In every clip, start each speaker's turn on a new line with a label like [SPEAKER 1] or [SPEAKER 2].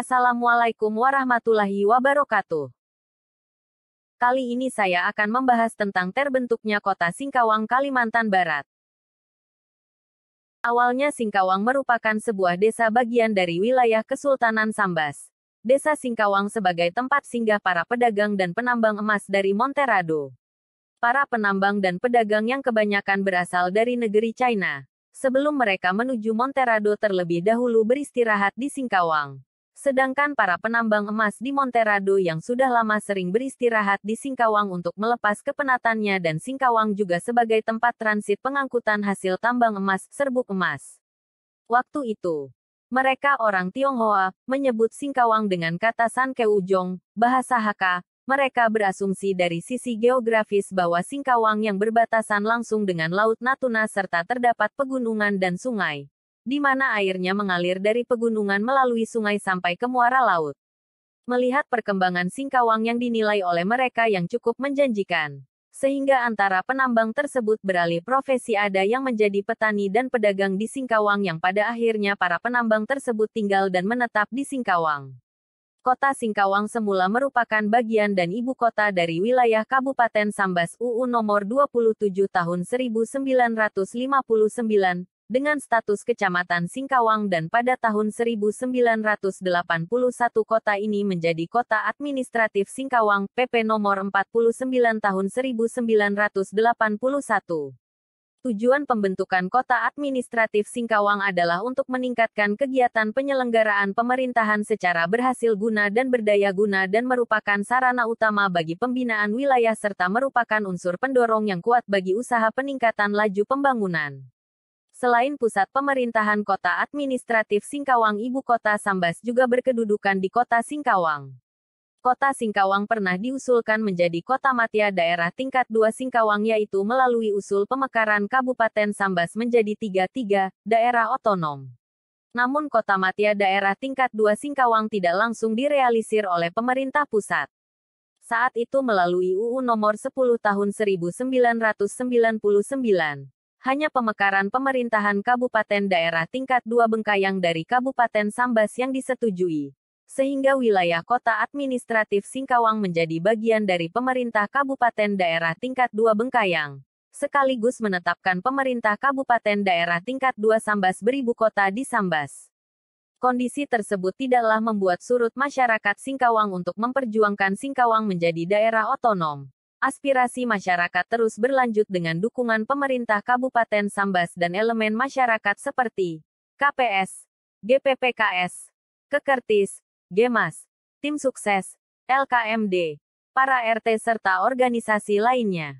[SPEAKER 1] Assalamualaikum warahmatullahi wabarakatuh. Kali ini saya akan membahas tentang terbentuknya kota Singkawang, Kalimantan Barat. Awalnya Singkawang merupakan sebuah desa bagian dari wilayah Kesultanan Sambas. Desa Singkawang sebagai tempat singgah para pedagang dan penambang emas dari Monterado. Para penambang dan pedagang yang kebanyakan berasal dari negeri China. Sebelum mereka menuju Monterado terlebih dahulu beristirahat di Singkawang. Sedangkan para penambang emas di Monterado yang sudah lama sering beristirahat di Singkawang untuk melepas kepenatannya dan Singkawang juga sebagai tempat transit pengangkutan hasil tambang emas, serbuk emas. Waktu itu, mereka orang Tionghoa menyebut Singkawang dengan kata San Keujong, bahasa Hakka. Mereka berasumsi dari sisi geografis bahwa Singkawang yang berbatasan langsung dengan Laut Natuna serta terdapat pegunungan dan sungai di mana airnya mengalir dari pegunungan melalui sungai sampai ke muara laut. Melihat perkembangan Singkawang yang dinilai oleh mereka yang cukup menjanjikan, sehingga antara penambang tersebut beralih profesi ada yang menjadi petani dan pedagang di Singkawang yang pada akhirnya para penambang tersebut tinggal dan menetap di Singkawang. Kota Singkawang semula merupakan bagian dan ibu kota dari wilayah Kabupaten Sambas UU nomor 27 tahun 1959 dengan status Kecamatan Singkawang dan pada tahun 1981 kota ini menjadi kota administratif Singkawang PP nomor 49 tahun 1981. Tujuan pembentukan kota administratif Singkawang adalah untuk meningkatkan kegiatan penyelenggaraan pemerintahan secara berhasil guna dan berdaya guna dan merupakan sarana utama bagi pembinaan wilayah serta merupakan unsur pendorong yang kuat bagi usaha peningkatan laju pembangunan. Selain pusat pemerintahan kota administratif Singkawang ibu kota Sambas juga berkedudukan di kota Singkawang. Kota Singkawang pernah diusulkan menjadi kota matia daerah tingkat 2 Singkawang yaitu melalui usul pemekaran Kabupaten Sambas menjadi 33 daerah otonom. Namun kota matia daerah tingkat 2 Singkawang tidak langsung direalisir oleh pemerintah pusat saat itu melalui UU nomor 10 tahun 1999 hanya pemekaran pemerintahan kabupaten daerah tingkat 2 Bengkayang dari Kabupaten Sambas yang disetujui. Sehingga wilayah kota administratif Singkawang menjadi bagian dari pemerintah kabupaten daerah tingkat 2 Bengkayang. Sekaligus menetapkan pemerintah kabupaten daerah tingkat 2 Sambas beribu kota di Sambas. Kondisi tersebut tidaklah membuat surut masyarakat Singkawang untuk memperjuangkan Singkawang menjadi daerah otonom aspirasi masyarakat terus berlanjut dengan dukungan pemerintah Kabupaten Sambas dan elemen masyarakat seperti KPS, GPPKS, Kekertis, Gemas, Tim Sukses, LKMD, para RT serta organisasi lainnya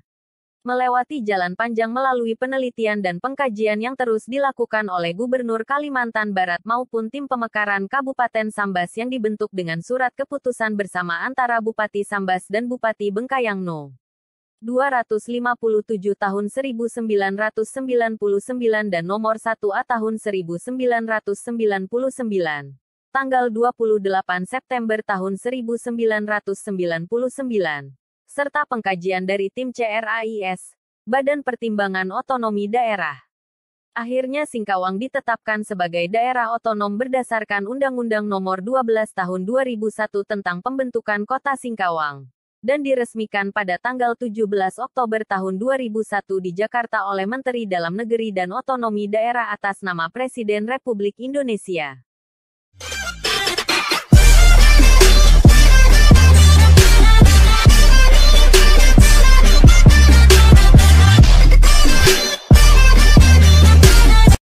[SPEAKER 1] melewati jalan panjang melalui penelitian dan pengkajian yang terus dilakukan oleh Gubernur Kalimantan Barat maupun tim pemekaran Kabupaten Sambas yang dibentuk dengan surat keputusan bersama antara Bupati Sambas dan Bupati Bengkayang No. 257 tahun 1999 dan nomor 1 A tahun 1999 tanggal 28 September tahun 1999 serta pengkajian dari tim CRAIS, Badan Pertimbangan Otonomi Daerah. Akhirnya Singkawang ditetapkan sebagai daerah otonom berdasarkan Undang-Undang Nomor 12 Tahun 2001 tentang pembentukan Kota Singkawang dan diresmikan pada tanggal 17 Oktober tahun 2001 di Jakarta oleh Menteri Dalam Negeri dan Otonomi Daerah atas nama Presiden Republik Indonesia.